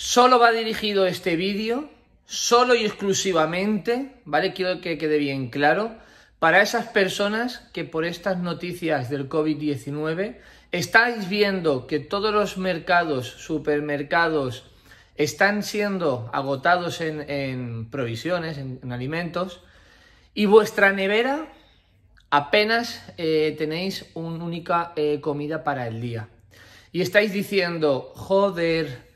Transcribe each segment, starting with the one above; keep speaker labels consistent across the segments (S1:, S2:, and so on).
S1: Solo va dirigido este vídeo, solo y exclusivamente, ¿vale? Quiero que quede bien claro, para esas personas que por estas noticias del COVID-19 estáis viendo que todos los mercados, supermercados, están siendo agotados en, provisiones, en, alimentos, y vuestra nevera apenas eh, tenéis una única eh, comida para el día. Y estáis diciendo, joder,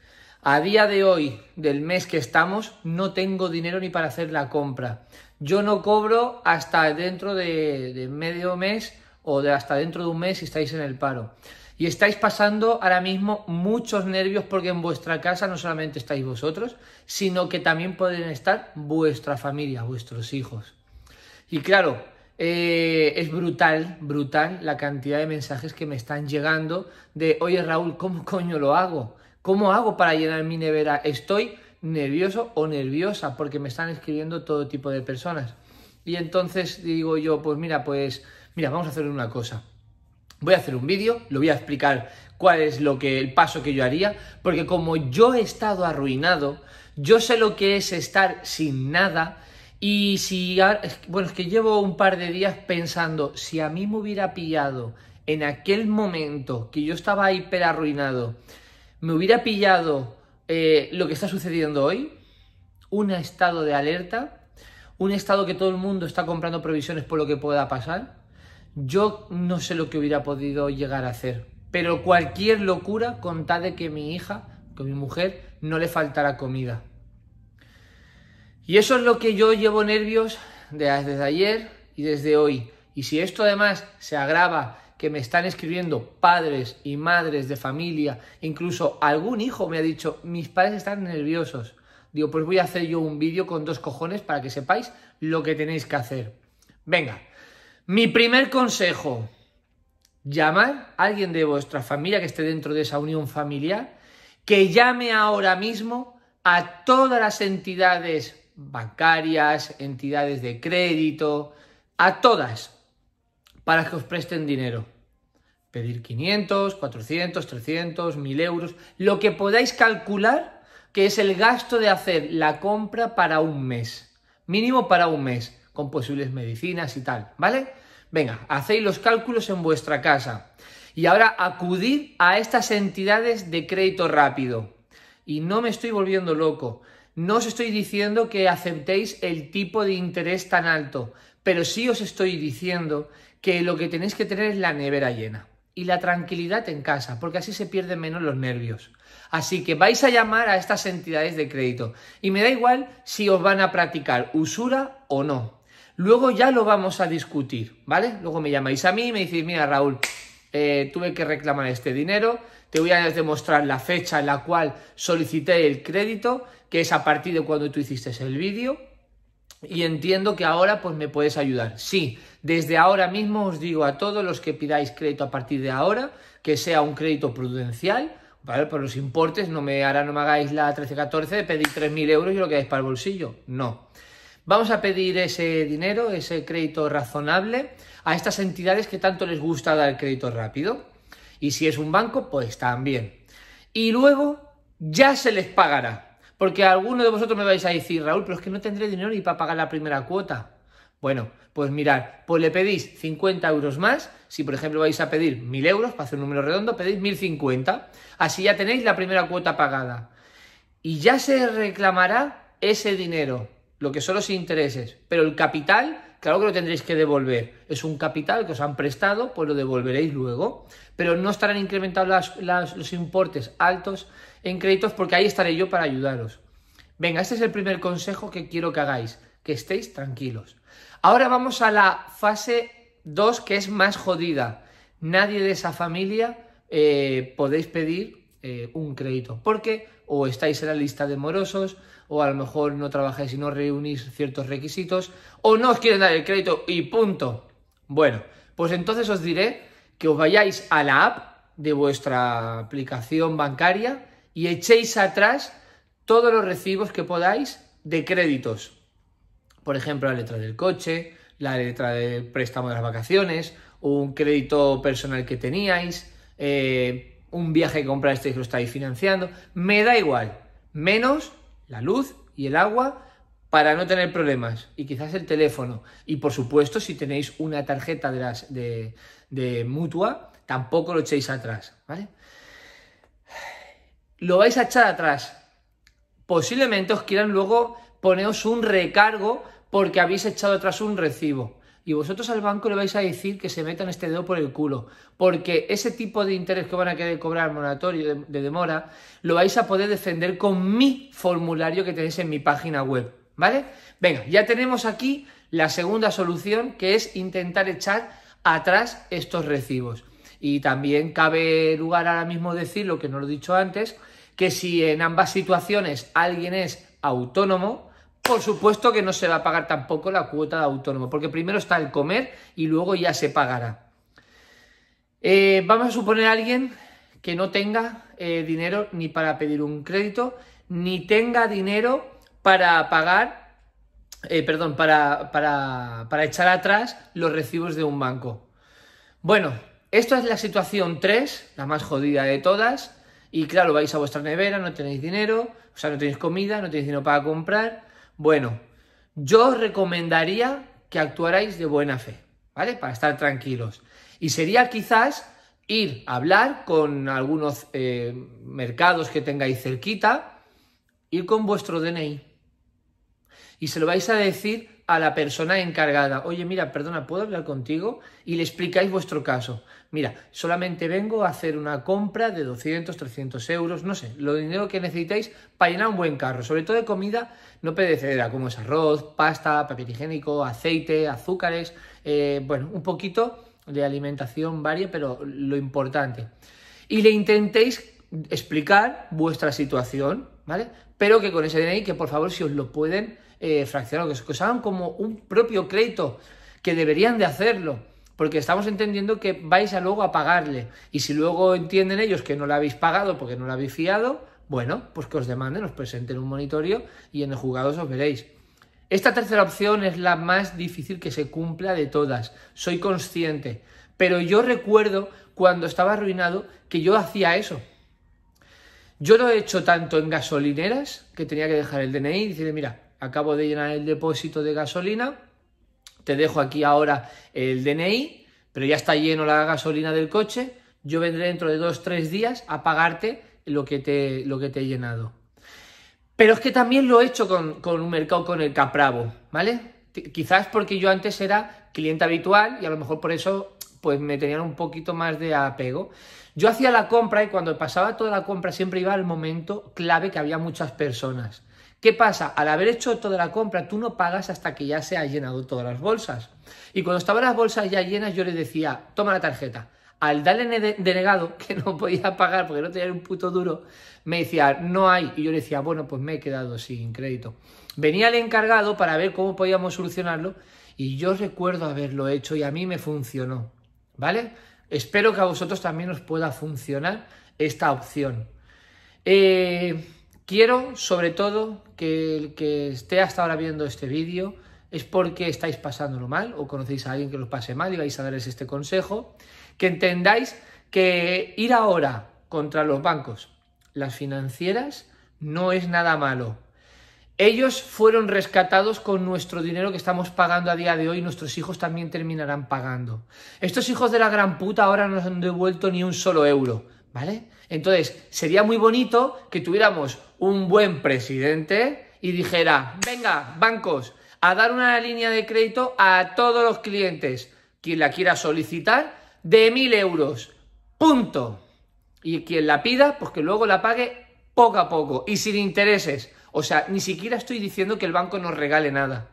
S1: a día de hoy, del mes que estamos, no tengo dinero ni para hacer la compra. Yo no cobro hasta dentro de, medio mes o hasta dentro de un mes si estáis en el paro. Y estáis pasando ahora mismo muchos nervios porque en vuestra casa no solamente estáis vosotros, sino que también pueden estar vuestra familia, vuestros hijos. Y claro, eh, es brutal, brutal la cantidad de mensajes que me están llegando de, oye Raúl, ¿cómo coño lo hago? ¿Cómo hago para llenar mi nevera? Estoy nervioso o nerviosa porque me están escribiendo todo tipo de personas. Y entonces digo yo, pues mira, pues mira, vamos a hacer una cosa. Voy a hacer un vídeo, lo voy a explicar cuál es lo que el paso que yo haría, porque como yo he estado arruinado, yo sé lo que es estar sin nada y si bueno, es que llevo un par de días pensando si a mí me hubiera pillado en aquel momento que yo estaba hiper arruinado, me hubiera pillado eh, lo que está sucediendo hoy, un estado de alerta, un estado que todo el mundo está comprando provisiones por lo que pueda pasar, yo no sé lo que hubiera podido llegar a hacer. Pero cualquier locura con de que mi hija, que mi mujer, no le faltara comida. Y eso es lo que yo llevo nervios desde ayer y desde hoy. Y si esto además se agrava que me están escribiendo padres y madres de familia, incluso algún hijo me ha dicho, mis padres están nerviosos. Digo, pues voy a hacer yo un vídeo con dos cojones para que sepáis lo que tenéis que hacer. Venga, mi primer consejo, llamar a alguien de vuestra familia que esté dentro de esa unión familiar, que llame ahora mismo a todas las entidades bancarias, entidades de crédito, a todas, para que os presten dinero. Pedir 500, 400, 300, 1000 euros, lo que podáis calcular que es el gasto de hacer la compra para un mes, mínimo para un mes, con posibles medicinas y tal, ¿vale? Venga, hacéis los cálculos en vuestra casa. Y ahora acudid a estas entidades de crédito rápido. Y no me estoy volviendo loco. No os estoy diciendo que aceptéis el tipo de interés tan alto, pero sí os estoy diciendo que lo que tenéis que tener es la nevera llena y la tranquilidad en casa, porque así se pierden menos los nervios. Así que vais a llamar a estas entidades de crédito y me da igual si os van a practicar usura o no. Luego ya lo vamos a discutir, ¿vale? Luego me llamáis a mí y me decís, mira Raúl, eh, tuve que reclamar este dinero, te voy a demostrar la fecha en la cual solicité el crédito, que es a partir de cuando tú hiciste el vídeo, y entiendo que ahora pues me puedes ayudar. Sí, desde ahora mismo os digo a todos los que pidáis crédito a partir de ahora que sea un crédito prudencial, ¿vale? Por los importes, no me, ahora no me hagáis la 13-14 de pedir 3.000 euros y lo que quedáis para el bolsillo, no. Vamos a pedir ese dinero, ese crédito razonable a estas entidades que tanto les gusta dar crédito rápido. Y si es un banco, pues también. Y luego ya se les pagará. Porque alguno de vosotros me vais a decir, Raúl, pero es que no tendré dinero ni para pagar la primera cuota. Bueno, pues mirad, pues le pedís 50 euros más. Si, por ejemplo, vais a pedir 1.000 euros, para hacer un número redondo, pedís 1.050. Así ya tenéis la primera cuota pagada. Y ya se reclamará ese dinero, lo que son los intereses. Pero el capital Claro que lo tendréis que devolver. Es un capital que os han prestado, pues lo devolveréis luego. Pero no estarán incrementados los importes altos en créditos porque ahí estaré yo para ayudaros. Venga, este es el primer consejo que quiero que hagáis, que estéis tranquilos. Ahora vamos a la fase 2 que es más jodida. Nadie de esa familia eh, podéis pedir eh, un crédito porque o estáis en la lista de morosos o a lo mejor no trabajáis y no reunís ciertos requisitos, o no os quieren dar el crédito y punto. Bueno, pues entonces os diré que os vayáis a la app de vuestra aplicación bancaria y echéis atrás todos los recibos que podáis de créditos. Por ejemplo, la letra del coche, la letra del préstamo de las vacaciones, un crédito personal que teníais, eh, un viaje que comprasteis que lo estáis financiando. Me da igual, menos la luz y el agua para no tener problemas y quizás el teléfono. Y por supuesto, si tenéis una tarjeta de, las, de, de mutua, tampoco lo echéis atrás, ¿vale? Lo vais a echar atrás. Posiblemente os quieran luego poneros un recargo porque habéis echado atrás un recibo y vosotros al banco le vais a decir que se metan este dedo por el culo, porque ese tipo de interés que van a querer cobrar moratorio de, de demora lo vais a poder defender con mi formulario que tenéis en mi página web, ¿vale? Venga, ya tenemos aquí la segunda solución que es intentar echar atrás estos recibos. Y también cabe lugar ahora mismo decir lo que no lo he dicho antes, que si en ambas situaciones alguien es autónomo, por supuesto que no se va a pagar tampoco la cuota de autónomo, porque primero está el comer y luego ya se pagará. Eh, vamos a suponer a alguien que no tenga eh, dinero ni para pedir un crédito, ni tenga dinero para pagar, eh, perdón, para, para, para echar atrás los recibos de un banco. Bueno, esta es la situación 3, la más jodida de todas. Y claro, vais a vuestra nevera, no tenéis dinero, o sea, no tenéis comida, no tenéis dinero para comprar. Bueno, yo os recomendaría que actuarais de buena fe, ¿vale? Para estar tranquilos. Y sería quizás ir a hablar con algunos eh, mercados que tengáis cerquita, y con vuestro DNI y se lo vais a decir a la persona encargada, oye, mira, perdona, ¿puedo hablar contigo? Y le explicáis vuestro caso. Mira, solamente vengo a hacer una compra de 200, 300 euros, no sé, lo dinero que necesitáis para llenar un buen carro, sobre todo de comida no perecedera, como es arroz, pasta, papel higiénico, aceite, azúcares, eh, bueno, un poquito de alimentación varia, pero lo importante. Y le intentéis explicar vuestra situación, ¿vale? Pero que con ese DNI, que por favor, si os lo pueden eh, fraccionado, que, os hagan como un propio crédito, que deberían de hacerlo. Porque estamos entendiendo que vais a luego a pagarle. Y si luego entienden ellos que no la habéis pagado porque no lo habéis fiado, bueno, pues que os demanden, os presenten un monitorio y en el juzgado os veréis. Esta tercera opción es la más difícil que se cumpla de todas, soy consciente, pero yo recuerdo cuando estaba arruinado que yo hacía eso. Yo lo he hecho tanto en gasolineras, que tenía que dejar el DNI y decirle, mira, acabo de llenar el depósito de gasolina, te dejo aquí ahora el DNI, pero ya está lleno la gasolina del coche, yo vendré dentro de dos, tres días a pagarte lo que te, lo que te he llenado. Pero es que también lo he hecho con, con un mercado con el Capravo, ¿vale? Quizás porque yo antes era cliente habitual y a lo mejor por eso pues me tenían un poquito más de apego. Yo hacía la compra y cuando pasaba toda la compra siempre iba al momento clave que había muchas personas. ¿Qué pasa? Al haber hecho toda la compra, tú no pagas hasta que ya se ha llenado todas las bolsas. Y cuando estaban las bolsas ya llenas, yo le decía, toma la tarjeta. Al darle denegado, que no podía pagar porque no tenía un puto duro, me decía, no hay. Y yo le decía, bueno, pues me he quedado sin crédito. Venía el encargado para ver cómo podíamos solucionarlo y yo recuerdo haberlo hecho y a mí me funcionó. ¿Vale? Espero que a vosotros también os pueda funcionar esta opción. Eh, Quiero, sobre todo, que el que esté hasta ahora viendo este vídeo es porque estáis pasándolo mal o conocéis a alguien que lo pase mal y vais a darles este consejo, que entendáis que ir ahora contra los bancos, las financieras, no es nada malo. Ellos fueron rescatados con nuestro dinero que estamos pagando a día de hoy, nuestros hijos también terminarán pagando. Estos hijos de la gran puta ahora no nos han devuelto ni un solo euro, ¿vale? Entonces, sería muy bonito que tuviéramos un buen presidente y dijera, venga, bancos, a dar una línea de crédito a todos los clientes, quien la quiera solicitar, de mil euros. Punto. Y quien la pida, pues que luego la pague poco a poco y sin intereses. O sea, ni siquiera estoy diciendo que el banco nos regale nada.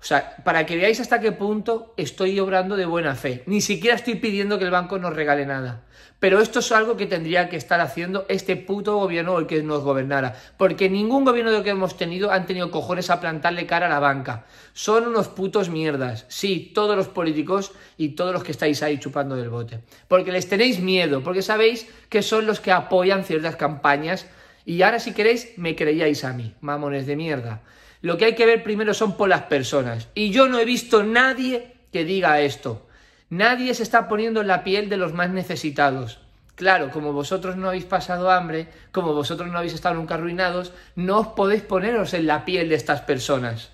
S1: O sea, para que veáis hasta qué punto estoy obrando de buena fe. Ni siquiera estoy pidiendo que el banco nos regale nada. Pero esto es algo que tendría que estar haciendo este puto gobierno o el que nos gobernara. Porque ningún gobierno de que hemos tenido han tenido cojones a plantarle cara a la banca. Son unos putos mierdas. Sí, todos los políticos y todos los que estáis ahí chupando del bote. Porque les tenéis miedo, porque sabéis que son los que apoyan ciertas campañas. Y ahora si queréis, me creíais a mí, mamones de mierda. Lo que hay que ver primero son por las personas. Y yo no he visto nadie que diga esto. Nadie se está poniendo en la piel de los más necesitados. Claro, como vosotros no habéis pasado hambre, como vosotros no habéis estado nunca arruinados, no os podéis poneros en la piel de estas personas.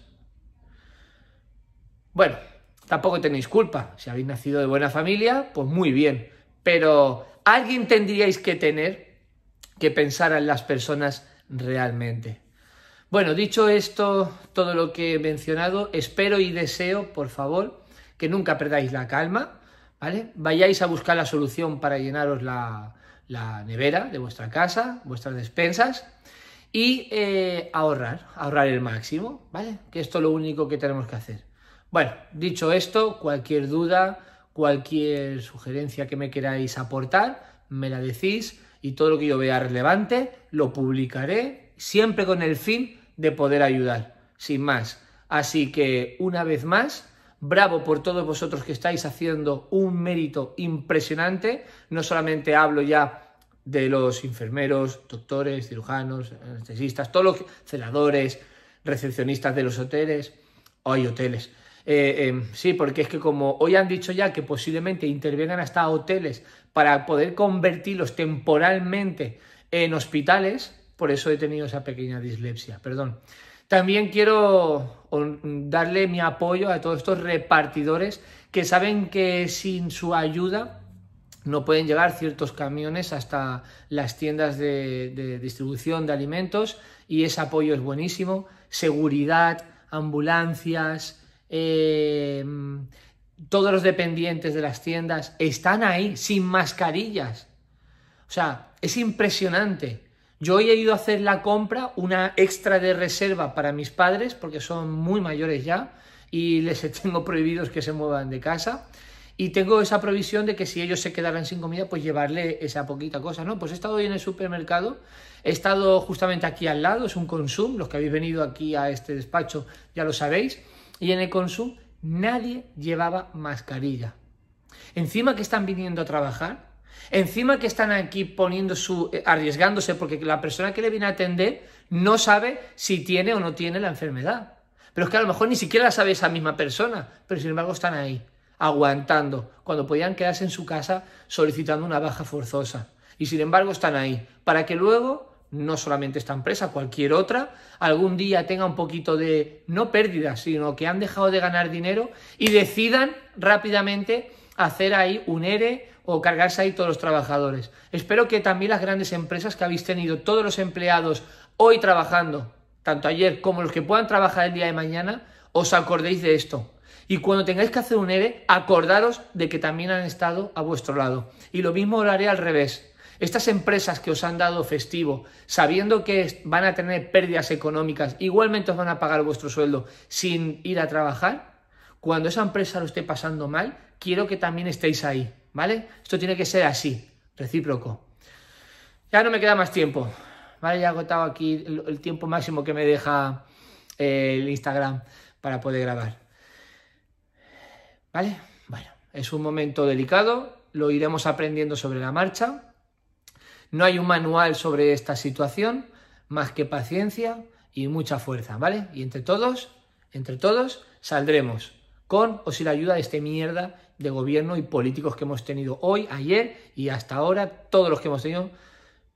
S1: Bueno, tampoco tenéis culpa. Si habéis nacido de buena familia, pues muy bien. Pero alguien tendríais que tener que pensar en las personas realmente. Bueno, dicho esto, todo lo que he mencionado, espero y deseo, por favor, que nunca perdáis la calma, ¿vale? Vayáis a buscar la solución para llenaros la, nevera de vuestra casa, vuestras despensas y eh, ahorrar, ahorrar el máximo, ¿vale? Que esto es lo único que tenemos que hacer. Bueno, dicho esto, cualquier duda, cualquier sugerencia que me queráis aportar, me la decís y todo lo que yo vea relevante lo publicaré siempre con el fin de poder ayudar, sin más. Así que, una vez más, bravo por todos vosotros que estáis haciendo un mérito impresionante. No solamente hablo ya de los enfermeros, doctores, cirujanos, anestesistas, todos los celadores, recepcionistas de los hoteles. Hay hoteles. Eh, eh, sí, porque es que como hoy han dicho ya que posiblemente intervengan hasta hoteles para poder convertirlos temporalmente en hospitales, por eso he tenido esa pequeña dislexia, perdón. También quiero darle mi apoyo a todos estos repartidores que saben que sin su ayuda no pueden llegar ciertos camiones hasta las tiendas de, distribución de alimentos y ese apoyo es buenísimo. Seguridad, ambulancias, em, todos los dependientes de las tiendas están ahí sin mascarillas. O sea, es impresionante yo hoy he ido a hacer la compra, una extra de reserva para mis padres, porque son muy mayores ya y les tengo prohibidos que se muevan de casa. Y tengo esa provisión de que si ellos se quedaran sin comida, pues llevarle esa poquita cosa, ¿no? Pues he estado hoy en el supermercado, he estado justamente aquí al lado, es un Consum, los que habéis venido aquí a este despacho ya lo sabéis, y en el Consum nadie llevaba mascarilla. Encima que están viniendo a trabajar, Encima que están aquí poniendo su, eh, arriesgándose porque la persona que le viene a atender no sabe si tiene o no tiene la enfermedad. Pero es que a lo mejor ni siquiera la sabe esa misma persona, pero sin embargo están ahí, aguantando, cuando podían quedarse en su casa solicitando una baja forzosa. Y sin embargo están ahí, para que luego, no solamente esta empresa, cualquier otra, algún día tenga un poquito de, no pérdida, sino que han dejado de ganar dinero y decidan rápidamente hacer ahí un ERE o cargarse ahí todos los trabajadores. Espero que también las grandes empresas que habéis tenido, todos los empleados hoy trabajando, tanto ayer como los que puedan trabajar el día de mañana, os acordéis de esto. Y cuando tengáis que hacer un ERE, acordaros de que también han estado a vuestro lado. Y lo mismo lo haré al revés. Estas empresas que os han dado festivo, sabiendo que van a tener pérdidas económicas, igualmente os van a pagar vuestro sueldo sin ir a trabajar, cuando esa empresa lo esté pasando mal, quiero que también estéis ahí, ¿vale? Esto tiene que ser así, recíproco. Ya no me queda más tiempo, ¿vale? Ya he agotado aquí el, tiempo máximo que me deja eh, el Instagram para poder grabar. ¿Vale? Bueno, es un momento delicado, lo iremos aprendiendo sobre la marcha. No hay un manual sobre esta situación, más que paciencia y mucha fuerza, ¿vale? Y entre todos, entre todos, saldremos con o sin la ayuda de este mierda de gobierno y políticos que hemos tenido hoy, ayer y hasta ahora, todos los que hemos tenido,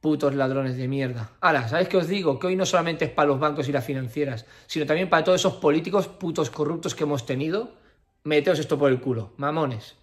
S1: putos ladrones de mierda. Ahora, ¿sabéis qué os digo? Que hoy no solamente es para los bancos y las financieras, sino también para todos esos políticos putos corruptos que hemos tenido. Meteos esto por el culo, mamones.